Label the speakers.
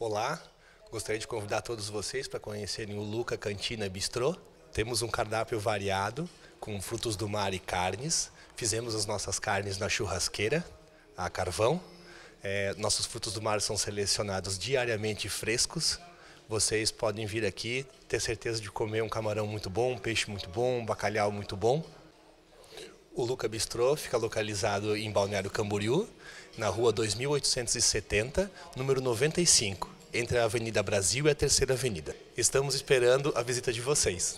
Speaker 1: Olá, gostaria de convidar todos vocês para conhecerem o Luca Cantina Bistrô. Temos um cardápio variado com frutos do mar e carnes. Fizemos as nossas carnes na churrasqueira, a carvão. É, nossos frutos do mar são selecionados diariamente frescos vocês podem vir aqui ter certeza de comer um camarão muito bom, um peixe muito bom, um bacalhau muito bom. O Luca Bistrô fica localizado em Balneário Camboriú, na rua 2870, número 95, entre a Avenida Brasil e a Terceira Avenida. Estamos esperando a visita de vocês.